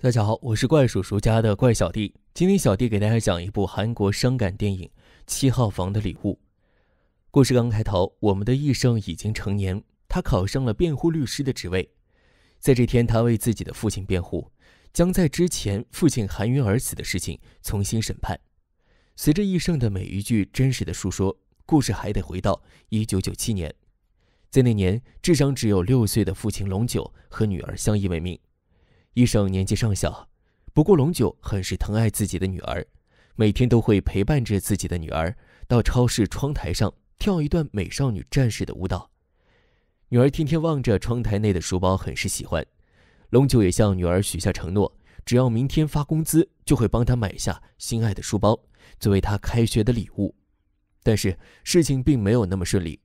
大家好，我是怪叔叔家的怪小弟。今天小弟给大家讲一部韩国伤感电影《七号房的礼物》。故事刚开头，我们的艺胜已经成年，他考上了辩护律师的职位。在这天，他为自己的父亲辩护，将在之前父亲含冤而死的事情重新审判。随着艺胜的每一句真实的述说，故事还得回到1997年，在那年，智商只有六岁的父亲龙九和女儿相依为命。医生年纪尚小，不过龙九很是疼爱自己的女儿，每天都会陪伴着自己的女儿到超市窗台上跳一段《美少女战士》的舞蹈。女儿天天望着窗台内的书包，很是喜欢。龙九也向女儿许下承诺，只要明天发工资，就会帮她买下心爱的书包，作为她开学的礼物。但是事情并没有那么顺利，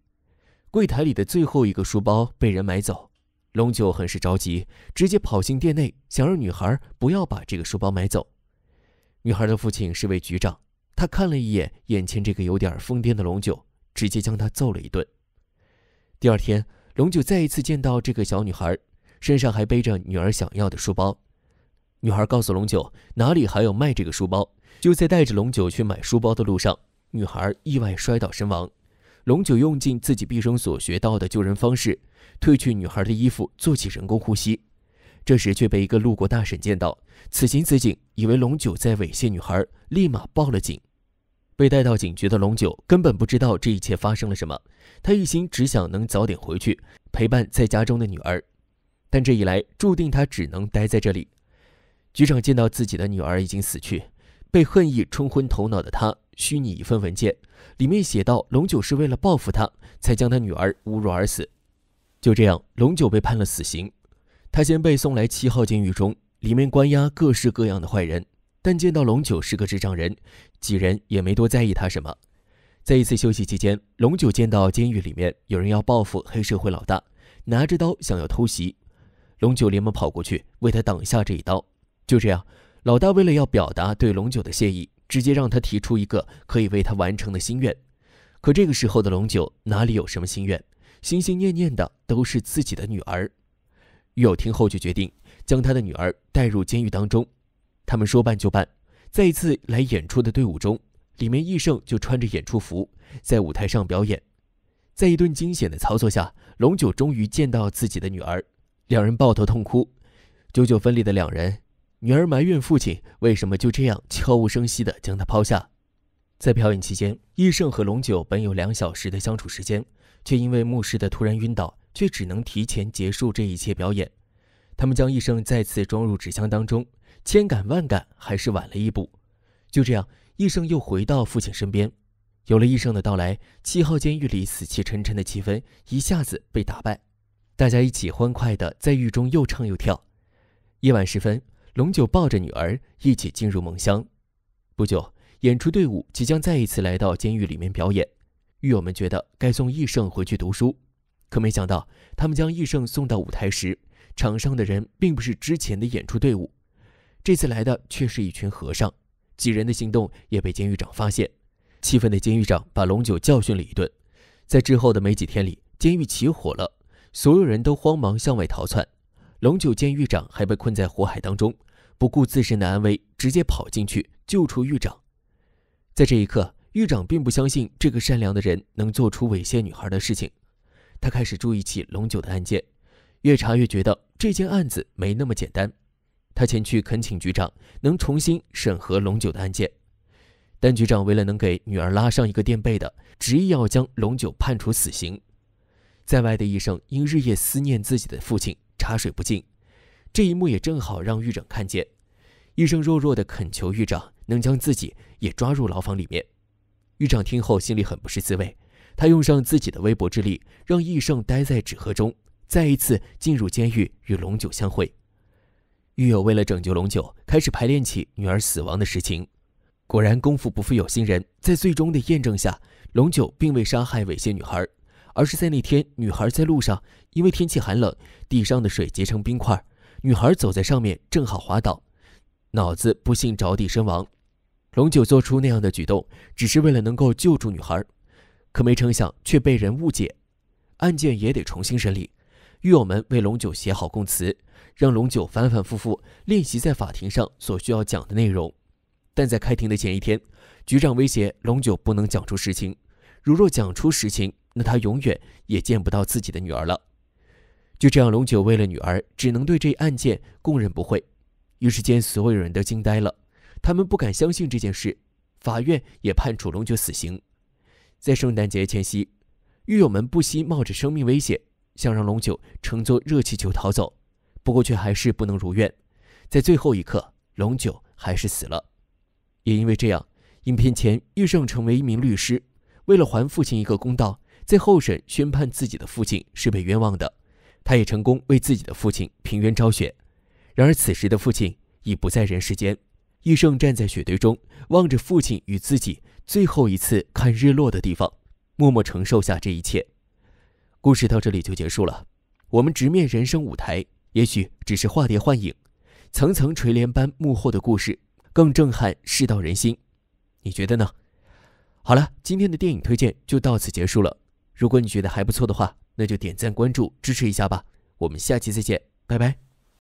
柜台里的最后一个书包被人买走。龙九很是着急，直接跑进店内，想让女孩不要把这个书包买走。女孩的父亲是位局长，他看了一眼眼前这个有点疯癫的龙九，直接将他揍了一顿。第二天，龙九再一次见到这个小女孩，身上还背着女儿想要的书包。女孩告诉龙九哪里还有卖这个书包。就在带着龙九去买书包的路上，女孩意外摔倒身亡。龙九用尽自己毕生所学到的救人方式，褪去女孩的衣服，做起人工呼吸。这时却被一个路过大婶见到，此情此景，以为龙九在猥亵女孩，立马报了警。被带到警局的龙九根本不知道这一切发生了什么，他一心只想能早点回去陪伴在家中的女儿，但这一来注定他只能待在这里。局长见到自己的女儿已经死去，被恨意冲昏头脑的他。虚拟一份文件，里面写到龙九是为了报复他，才将他女儿侮辱而死。就这样，龙九被判了死刑。他先被送来七号监狱中，里面关押各式各样的坏人。但见到龙九是个智障人，几人也没多在意他什么。在一次休息期间，龙九见到监狱里面有人要报复黑社会老大，拿着刀想要偷袭。龙九连忙跑过去为他挡下这一刀。就这样，老大为了要表达对龙九的谢意。直接让他提出一个可以为他完成的心愿，可这个时候的龙九哪里有什么心愿，心心念念的都是自己的女儿。狱友听后就决定将他的女儿带入监狱当中，他们说办就办。在一次来演出的队伍中，里面易胜就穿着演出服在舞台上表演，在一顿惊险的操作下，龙九终于见到自己的女儿，两人抱头痛哭，久久分离的两人。女儿埋怨父亲为什么就这样悄无声息地将她抛下。在表演期间，易胜和龙九本有两小时的相处时间，却因为牧师的突然晕倒，却只能提前结束这一切表演。他们将义胜再次装入纸箱当中，千感万感，还是晚了一步。就这样，义胜又回到父亲身边。有了医生的到来，七号监狱里死气沉沉的气氛一下子被打败，大家一起欢快的在狱中又唱又跳。夜晚时分。龙九抱着女儿一起进入梦乡。不久，演出队伍即将再一次来到监狱里面表演。狱友们觉得该送义胜回去读书，可没想到，他们将义胜送到舞台时，场上的人并不是之前的演出队伍，这次来的却是一群和尚。几人的行动也被监狱长发现，气愤的监狱长把龙九教训了一顿。在之后的没几天里，监狱起火了，所有人都慌忙向外逃窜。龙九见狱长还被困在火海当中，不顾自身的安危，直接跑进去救出狱长。在这一刻，狱长并不相信这个善良的人能做出猥亵女孩的事情，他开始注意起龙九的案件，越查越觉得这件案子没那么简单。他前去恳请局长能重新审核龙九的案件，但局长为了能给女儿拉上一个垫背的，执意要将龙九判处死刑。在外的医生因日夜思念自己的父亲。茶水不进。这一幕也正好让狱长看见。易生弱弱的恳求狱长能将自己也抓入牢房里面。狱长听后心里很不是滋味，他用上自己的微薄之力，让易胜待在纸盒中，再一次进入监狱与龙九相会。狱友为了拯救龙九，开始排练起女儿死亡的实情。果然，功夫不负有心人，在最终的验证下，龙九并未杀害猥亵女孩。而是在那天，女孩在路上，因为天气寒冷，地上的水结成冰块，女孩走在上面正好滑倒，脑子不幸着地身亡。龙九做出那样的举动，只是为了能够救助女孩，可没成想却被人误解，案件也得重新审理。狱友们为龙九写好供词，让龙九反反复复练习在法庭上所需要讲的内容。但在开庭的前一天，局长威胁龙九不能讲出实情，如若讲出实情。那他永远也见不到自己的女儿了。就这样，龙九为了女儿，只能对这案件供认不讳。一时间，所有人都惊呆了，他们不敢相信这件事。法院也判处龙九死刑。在圣诞节前夕，狱友们不惜冒着生命危险，想让龙九乘坐热气球逃走，不过却还是不能如愿。在最后一刻，龙九还是死了。也因为这样，影片前，玉胜成为一名律师，为了还父亲一个公道。在候审宣判，自己的父亲是被冤枉的，他也成功为自己的父亲平冤昭雪。然而此时的父亲已不在人世间，义胜站在雪堆中，望着父亲与自己最后一次看日落的地方，默默承受下这一切。故事到这里就结束了。我们直面人生舞台，也许只是化蝶幻影，层层垂帘般幕后的故事更震撼世道人心。你觉得呢？好了，今天的电影推荐就到此结束了。如果你觉得还不错的话，那就点赞、关注、支持一下吧。我们下期再见，拜拜。